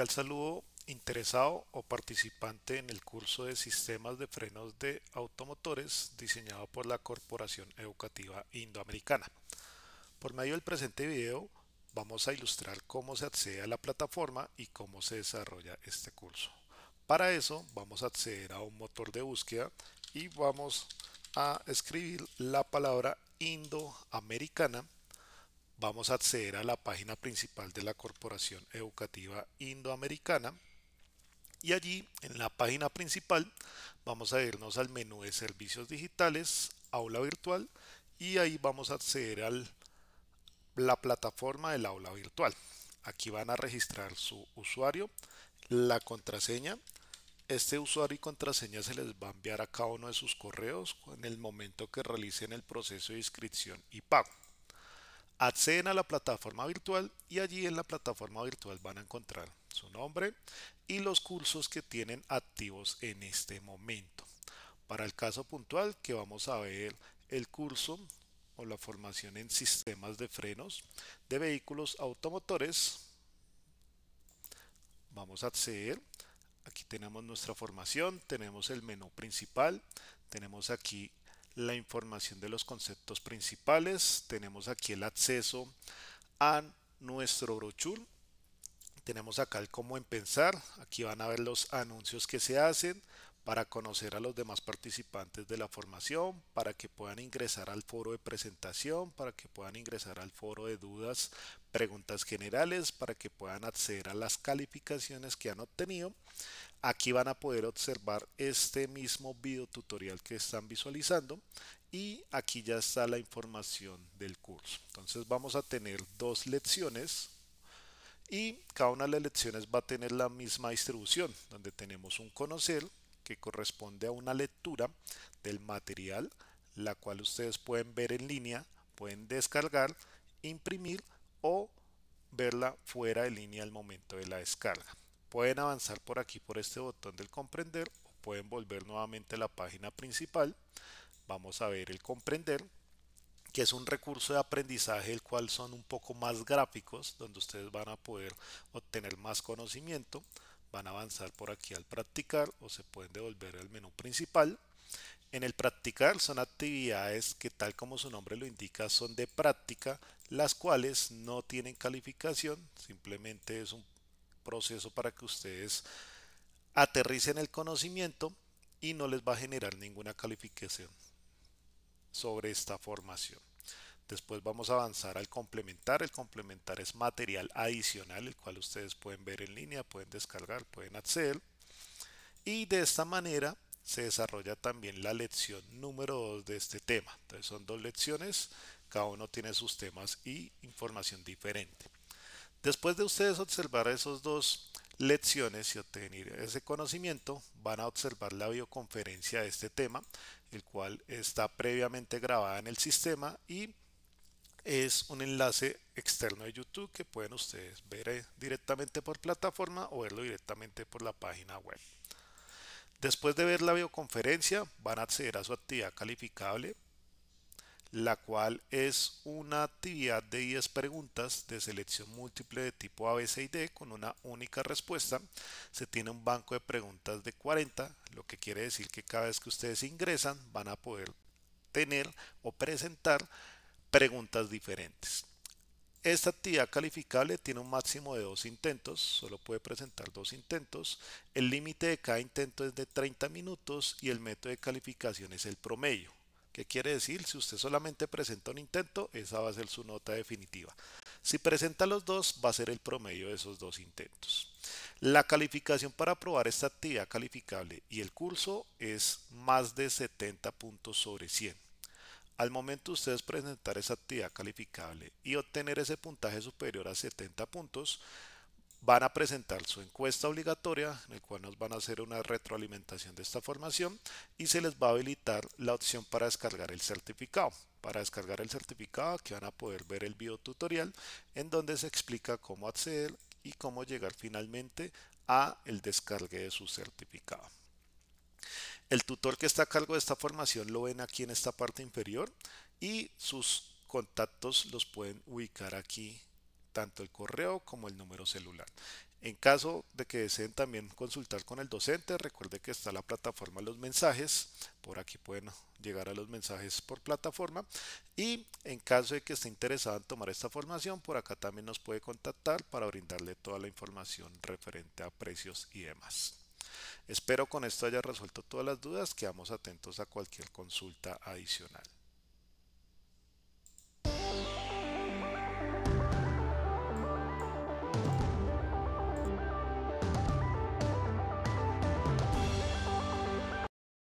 al saludo interesado o participante en el curso de sistemas de frenos de automotores diseñado por la Corporación Educativa Indoamericana. Por medio del presente video vamos a ilustrar cómo se accede a la plataforma y cómo se desarrolla este curso. Para eso vamos a acceder a un motor de búsqueda y vamos a escribir la palabra Indoamericana vamos a acceder a la página principal de la Corporación Educativa Indoamericana y allí en la página principal vamos a irnos al menú de servicios digitales, aula virtual y ahí vamos a acceder a la plataforma del aula virtual. Aquí van a registrar su usuario, la contraseña. Este usuario y contraseña se les va a enviar a cada uno de sus correos en el momento que realicen el proceso de inscripción y pago acceden a la plataforma virtual y allí en la plataforma virtual van a encontrar su nombre y los cursos que tienen activos en este momento. Para el caso puntual que vamos a ver el curso o la formación en sistemas de frenos de vehículos automotores, vamos a acceder. Aquí tenemos nuestra formación, tenemos el menú principal, tenemos aquí la información de los conceptos principales. Tenemos aquí el acceso a nuestro brochure. Tenemos acá el cómo empezar. Aquí van a ver los anuncios que se hacen para conocer a los demás participantes de la formación, para que puedan ingresar al foro de presentación, para que puedan ingresar al foro de dudas, preguntas generales, para que puedan acceder a las calificaciones que han obtenido, Aquí van a poder observar este mismo video tutorial que están visualizando y aquí ya está la información del curso. Entonces vamos a tener dos lecciones y cada una de las lecciones va a tener la misma distribución, donde tenemos un conocer que corresponde a una lectura del material, la cual ustedes pueden ver en línea, pueden descargar, imprimir o verla fuera de línea al momento de la descarga. Pueden avanzar por aquí por este botón del comprender o pueden volver nuevamente a la página principal. Vamos a ver el comprender que es un recurso de aprendizaje el cual son un poco más gráficos, donde ustedes van a poder obtener más conocimiento, van a avanzar por aquí al practicar o se pueden devolver al menú principal. En el practicar son actividades que tal como su nombre lo indica son de práctica, las cuales no tienen calificación, simplemente es un proceso para que ustedes aterricen el conocimiento y no les va a generar ninguna calificación sobre esta formación. Después vamos a avanzar al complementar. El complementar es material adicional, el cual ustedes pueden ver en línea, pueden descargar, pueden acceder. Y de esta manera se desarrolla también la lección número 2 de este tema. Entonces son dos lecciones, cada uno tiene sus temas y información diferente. Después de ustedes observar esas dos lecciones y obtener ese conocimiento, van a observar la videoconferencia de este tema, el cual está previamente grabada en el sistema y es un enlace externo de YouTube que pueden ustedes ver eh, directamente por plataforma o verlo directamente por la página web. Después de ver la videoconferencia, van a acceder a su actividad calificable, la cual es una actividad de 10 preguntas de selección múltiple de tipo A, B, C y D con una única respuesta. Se tiene un banco de preguntas de 40, lo que quiere decir que cada vez que ustedes ingresan van a poder tener o presentar preguntas diferentes. Esta actividad calificable tiene un máximo de dos intentos, solo puede presentar dos intentos. El límite de cada intento es de 30 minutos y el método de calificación es el promedio. ¿Qué quiere decir? Si usted solamente presenta un intento, esa va a ser su nota definitiva. Si presenta los dos, va a ser el promedio de esos dos intentos. La calificación para aprobar esta actividad calificable y el curso es más de 70 puntos sobre 100. Al momento de ustedes presentar esa actividad calificable y obtener ese puntaje superior a 70 puntos, van a presentar su encuesta obligatoria en el cual nos van a hacer una retroalimentación de esta formación y se les va a habilitar la opción para descargar el certificado. Para descargar el certificado que van a poder ver el video tutorial en donde se explica cómo acceder y cómo llegar finalmente a el descargue de su certificado. El tutor que está a cargo de esta formación lo ven aquí en esta parte inferior y sus contactos los pueden ubicar aquí tanto el correo como el número celular. En caso de que deseen también consultar con el docente, recuerde que está la plataforma Los Mensajes. Por aquí pueden llegar a los mensajes por plataforma. Y en caso de que esté interesado en tomar esta formación, por acá también nos puede contactar para brindarle toda la información referente a precios y demás. Espero con esto haya resuelto todas las dudas. Quedamos atentos a cualquier consulta adicional.